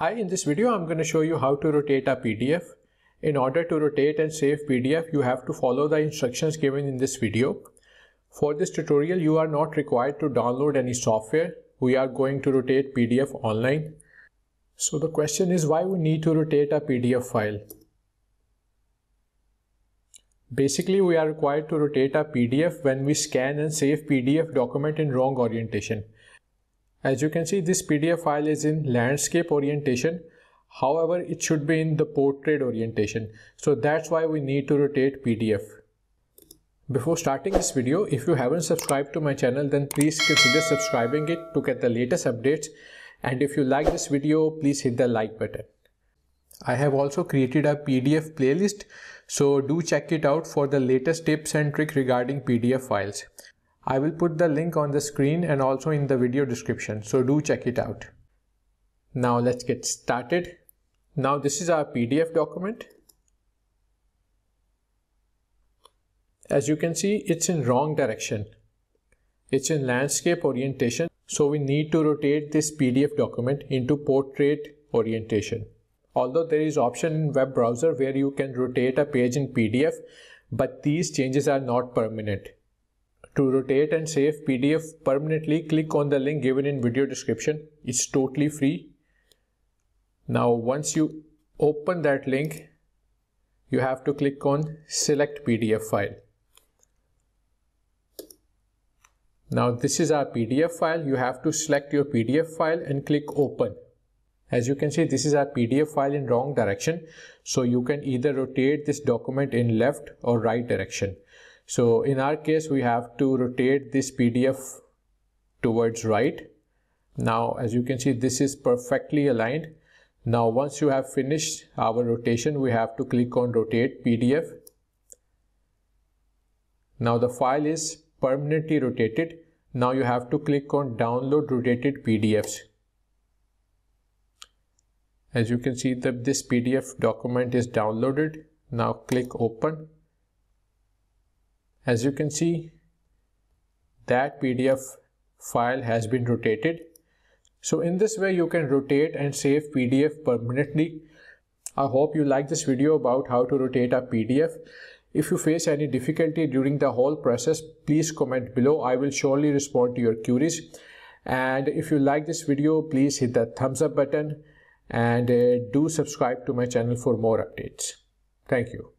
Hi, in this video I'm going to show you how to rotate a PDF. In order to rotate and save PDF, you have to follow the instructions given in this video. For this tutorial, you are not required to download any software. We are going to rotate PDF online. So the question is why we need to rotate a PDF file. Basically, we are required to rotate a PDF when we scan and save PDF document in wrong orientation. As you can see, this PDF file is in landscape orientation. However, it should be in the portrait orientation. So that's why we need to rotate PDF. Before starting this video, if you haven't subscribed to my channel, then please consider subscribing it to get the latest updates. And if you like this video, please hit the like button. I have also created a PDF playlist, so do check it out for the latest tips and tricks regarding PDF files. I will put the link on the screen and also in the video description, so do check it out. Now let's get started. Now this is our PDF document. As you can see, it's in wrong direction. It's in landscape orientation, so we need to rotate this PDF document into portrait orientation. Although there is option in web browser where you can rotate a page in PDF, but these changes are not permanent. To rotate and save PDF permanently, click on the link given in video description. It's totally free. Now, once you open that link, you have to click on select PDF file. Now this is our PDF file. You have to select your PDF file and click open. As you can see, this is our PDF file in wrong direction. So you can either rotate this document in left or right direction. So in our case, we have to rotate this PDF towards right. Now, as you can see, this is perfectly aligned. Now, once you have finished our rotation, we have to click on rotate PDF. Now the file is permanently rotated. Now you have to click on download rotated PDFs. As you can see that this PDF document is downloaded. Now click open as you can see that PDF file has been rotated so in this way you can rotate and save PDF permanently I hope you like this video about how to rotate a PDF if you face any difficulty during the whole process please comment below I will surely respond to your queries and if you like this video please hit the thumbs up button and uh, do subscribe to my channel for more updates thank you